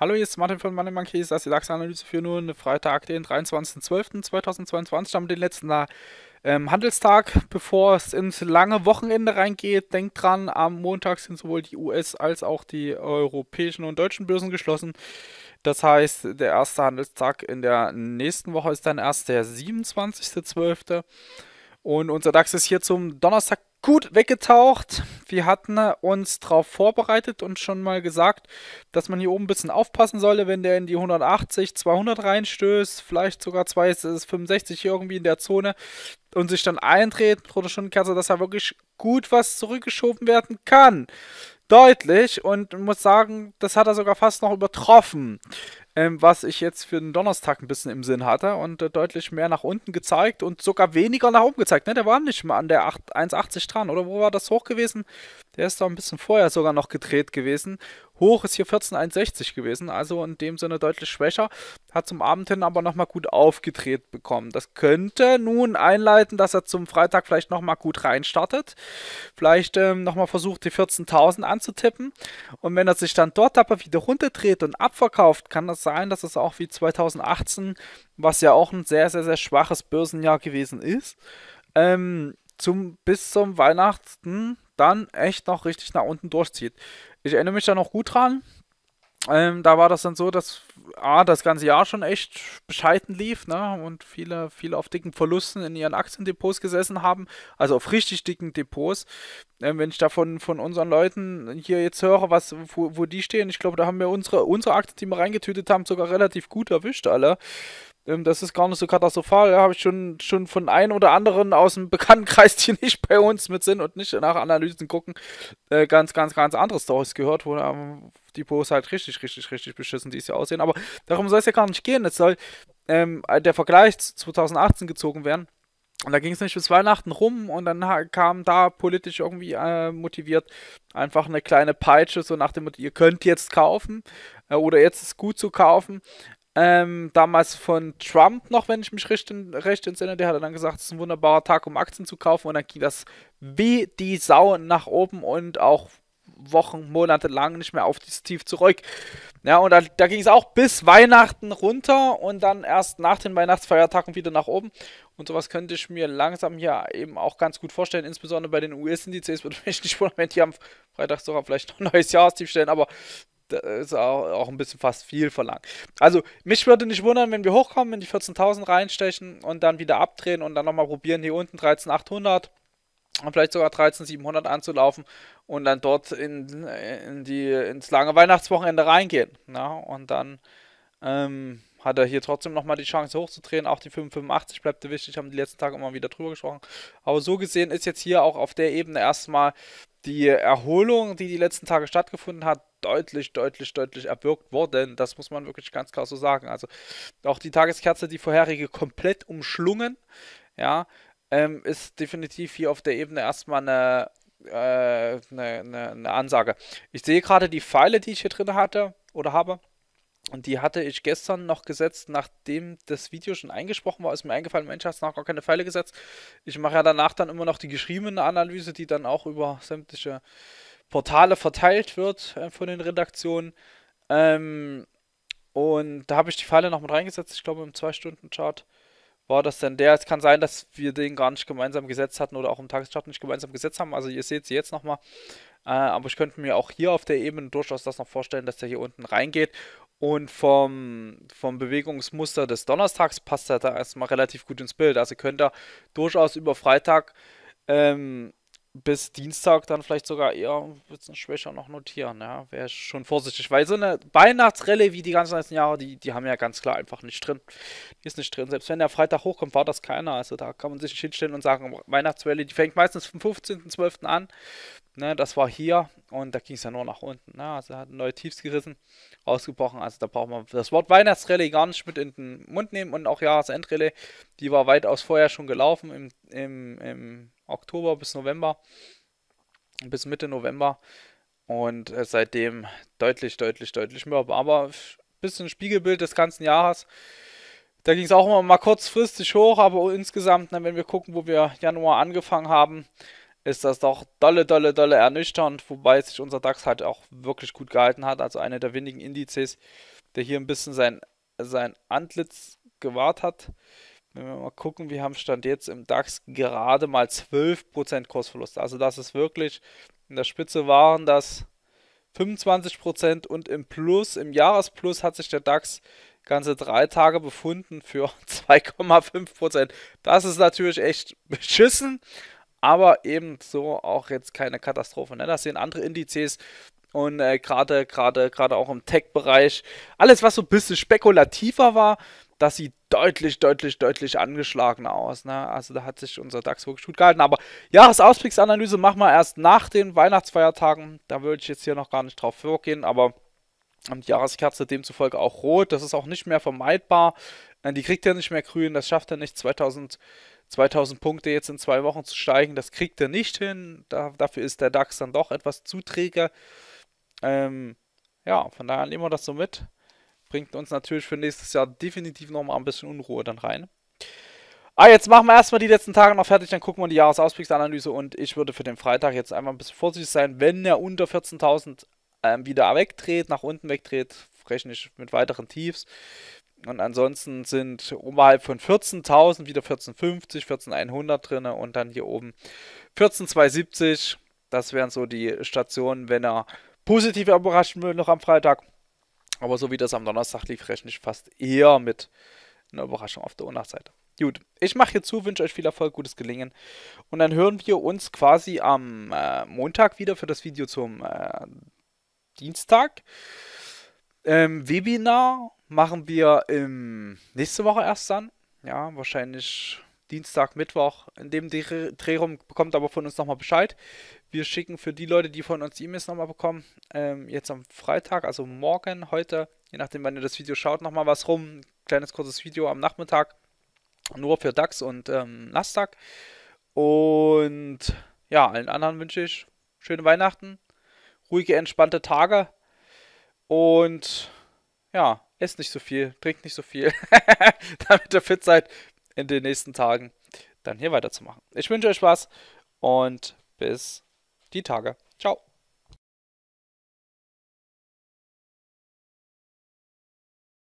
Hallo, hier ist Martin von Money Monkeys. Das ist die DAX-Analyse für nun Freitag, den 23.12.2022. Damit den letzten äh, ähm, Handelstag, bevor es ins lange Wochenende reingeht. Denkt dran, am Montag sind sowohl die US- als auch die europäischen und deutschen Börsen geschlossen. Das heißt, der erste Handelstag in der nächsten Woche ist dann erst der 27.12. Und unser DAX ist hier zum Donnerstag gut weggetaucht. Wir hatten uns darauf vorbereitet und schon mal gesagt, dass man hier oben ein bisschen aufpassen solle, wenn der in die 180, 200 reinstößt, vielleicht sogar 265 irgendwie in der Zone und sich dann eindreht pro der Stundenkerze, dass da wirklich gut was zurückgeschoben werden kann. Deutlich und muss sagen, das hat er sogar fast noch übertroffen ähm, was ich jetzt für den Donnerstag ein bisschen im Sinn hatte und äh, deutlich mehr nach unten gezeigt und sogar weniger nach oben gezeigt. Ne? Der war nicht mal an der 1,80 dran, oder wo war das hoch gewesen? Der ist doch ein bisschen vorher sogar noch gedreht gewesen. Hoch ist hier 14,61 gewesen, also in dem Sinne deutlich schwächer. Hat zum Abend hin aber nochmal gut aufgedreht bekommen. Das könnte nun einleiten, dass er zum Freitag vielleicht nochmal gut reinstartet. Vielleicht ähm, nochmal versucht, die 14.000 anzutippen. Und wenn er sich dann dort aber wieder runterdreht und abverkauft, kann das sein, dass es auch wie 2018, was ja auch ein sehr, sehr, sehr schwaches Börsenjahr gewesen ist, ähm, zum, bis zum Weihnachten dann echt noch richtig nach unten durchzieht. Ich erinnere mich da noch gut dran. Ähm, da war das dann so, dass A, das ganze Jahr schon echt bescheiden lief ne? und viele, viele auf dicken Verlusten in ihren Aktiendepots gesessen haben, also auf richtig dicken Depots. Ähm, wenn ich da von, von unseren Leuten hier jetzt höre, was, wo, wo die stehen, ich glaube, da haben wir unsere, unsere Aktien, die wir reingetütet haben, sogar relativ gut erwischt alle. Ähm, das ist gar nicht so katastrophal. Da habe ich schon, schon von ein oder anderen aus dem Bekanntenkreis, die nicht bei uns mit sind und nicht nach Analysen gucken, äh, ganz, ganz, ganz andere Storys gehört, wo ähm, die Pose halt richtig, richtig, richtig beschissen die es ja aussehen. Aber darum soll es ja gar nicht gehen. Es soll ähm, der Vergleich zu 2018 gezogen werden. Und da ging es nicht bis Weihnachten rum und dann kam da politisch irgendwie äh, motiviert einfach eine kleine Peitsche, so nach dem Motto, ihr könnt jetzt kaufen äh, oder jetzt ist gut zu kaufen. Ähm, damals von Trump noch, wenn ich mich recht, in, recht entsinne, der hat dann gesagt, es ist ein wunderbarer Tag, um Aktien zu kaufen und dann ging das wie die Sau nach oben und auch Wochen, Monate lang nicht mehr auf dieses Tief zurück. Ja, und da, da ging es auch bis Weihnachten runter und dann erst nach den Weihnachtsfeiertagen wieder nach oben. Und sowas könnte ich mir langsam hier eben auch ganz gut vorstellen, insbesondere bei den US-Indizes würde mich nicht wundern, wenn die am Freitag sogar vielleicht noch ein neues Jahrestief stellen, aber das ist auch, auch ein bisschen fast viel verlangt. Also, mich würde nicht wundern, wenn wir hochkommen, wenn die 14.000 reinstechen und dann wieder abdrehen und dann nochmal probieren, hier unten 13.800 und vielleicht sogar 13.700 anzulaufen und dann dort in, in die, ins lange Weihnachtswochenende reingehen. Ja, ne? und dann ähm, hat er hier trotzdem nochmal die Chance hochzudrehen. Auch die 585 bleibt wichtig, haben die letzten Tage immer wieder drüber gesprochen. Aber so gesehen ist jetzt hier auch auf der Ebene erstmal die Erholung, die die letzten Tage stattgefunden hat, deutlich, deutlich, deutlich erwirkt worden. Das muss man wirklich ganz klar so sagen. Also auch die Tageskerze, die vorherige, komplett umschlungen, ja, ähm, ist definitiv hier auf der Ebene erstmal eine, äh, eine, eine, eine Ansage. Ich sehe gerade die Pfeile, die ich hier drin hatte oder habe. Und die hatte ich gestern noch gesetzt, nachdem das Video schon eingesprochen war, ist mir eingefallen, Mensch, hast noch gar keine Pfeile gesetzt. Ich mache ja danach dann immer noch die geschriebene Analyse, die dann auch über sämtliche Portale verteilt wird äh, von den Redaktionen. Ähm, und da habe ich die Pfeile noch mit reingesetzt, ich glaube im 2-Stunden-Chart war das denn der? Es kann sein, dass wir den gar nicht gemeinsam gesetzt hatten oder auch im Tagesjob nicht gemeinsam gesetzt haben. Also ihr seht sie jetzt nochmal. Äh, aber ich könnte mir auch hier auf der Ebene durchaus das noch vorstellen, dass der hier unten reingeht. Und vom, vom Bewegungsmuster des Donnerstags passt er da erstmal relativ gut ins Bild. Also könnt ihr durchaus über Freitag ähm, bis Dienstag dann vielleicht sogar eher ein bisschen schwächer noch notieren. Ja, wäre schon vorsichtig, weil so eine Weihnachtsrelle wie die ganzen letzten Jahre, die, die haben ja ganz klar einfach nicht drin. Die ist nicht drin. Selbst wenn der Freitag hochkommt, war das keiner. Also da kann man sich nicht hinstellen und sagen, Weihnachtsrelle, die fängt meistens vom 15.12. an. Ne, das war hier und da ging es ja nur nach unten. Ne? Also hat neue Tiefs gerissen, rausgebrochen. Also da braucht man das Wort Weihnachtsrelle gar nicht mit in den Mund nehmen und auch Jahresendrelle. die war weitaus vorher schon gelaufen im, im, im Oktober bis November, bis Mitte November. Und äh, seitdem deutlich, deutlich, deutlich mehr. Aber ein bisschen Spiegelbild des ganzen Jahres. Da ging es auch immer mal kurzfristig hoch, aber insgesamt, na, wenn wir gucken, wo wir Januar angefangen haben, ist das doch dolle, dolle, dolle ernüchternd, wobei sich unser DAX halt auch wirklich gut gehalten hat. Also einer der wenigen Indizes, der hier ein bisschen sein, sein Antlitz gewahrt hat. Wenn wir mal gucken, wir haben Stand jetzt im DAX gerade mal 12% Kursverlust. Also das ist wirklich, in der Spitze waren das 25% und im Plus, im Jahresplus hat sich der DAX ganze drei Tage befunden für 2,5%. Das ist natürlich echt beschissen, aber ebenso auch jetzt keine Katastrophe. Ne? Das sehen andere Indizes und äh, gerade gerade gerade auch im Tech-Bereich. Alles, was so ein bisschen spekulativer war, das sieht deutlich, deutlich, deutlich angeschlagener aus. Ne? Also da hat sich unser DAX wirklich gut gehalten. Aber Jahresausblicksanalyse machen wir erst nach den Weihnachtsfeiertagen. Da würde ich jetzt hier noch gar nicht drauf vorgehen, aber die Jahreskerze demzufolge auch rot. Das ist auch nicht mehr vermeidbar. Äh, die kriegt er nicht mehr grün, das schafft er nicht. 2000, 2000 Punkte jetzt in zwei Wochen zu steigen, das kriegt er nicht hin. Da, dafür ist der DAX dann doch etwas zuträger. Ähm, ja, von daher nehmen wir das so mit bringt uns natürlich für nächstes Jahr definitiv nochmal ein bisschen Unruhe dann rein. Ah, jetzt machen wir erstmal die letzten Tage noch fertig, dann gucken wir die Jahresausblicksanalyse und ich würde für den Freitag jetzt einfach ein bisschen vorsichtig sein, wenn er unter 14.000 ähm, wieder wegdreht, nach unten wegdreht, rechne ich mit weiteren Tiefs. Und ansonsten sind oberhalb von 14.000 wieder 14.50, 14.100 drin und dann hier oben 14.270. Das wären so die Stationen, wenn er positiv überraschen will noch am Freitag. Aber so wie das am Donnerstag lief, rechne ich fast eher mit einer Überraschung auf der Unnachseite. Gut, ich mache hier zu, wünsche euch viel Erfolg, gutes Gelingen. Und dann hören wir uns quasi am äh, Montag wieder für das Video zum äh, Dienstag. Ähm, Webinar machen wir ähm, nächste Woche erst dann. Ja, wahrscheinlich Dienstag, Mittwoch. In dem Dreh rum bekommt aber von uns nochmal Bescheid. Wir schicken für die Leute, die von uns E-Mails nochmal bekommen, ähm, jetzt am Freitag, also morgen, heute, je nachdem, wann ihr das Video schaut, nochmal was rum. Kleines kurzes Video am Nachmittag. Nur für DAX und ähm, Nasdaq. Und ja, allen anderen wünsche ich schöne Weihnachten, ruhige, entspannte Tage und ja, esst nicht so viel, trinkt nicht so viel, damit ihr fit seid in den nächsten Tagen dann hier weiterzumachen. Ich wünsche euch Spaß und bis die Tage. Ciao.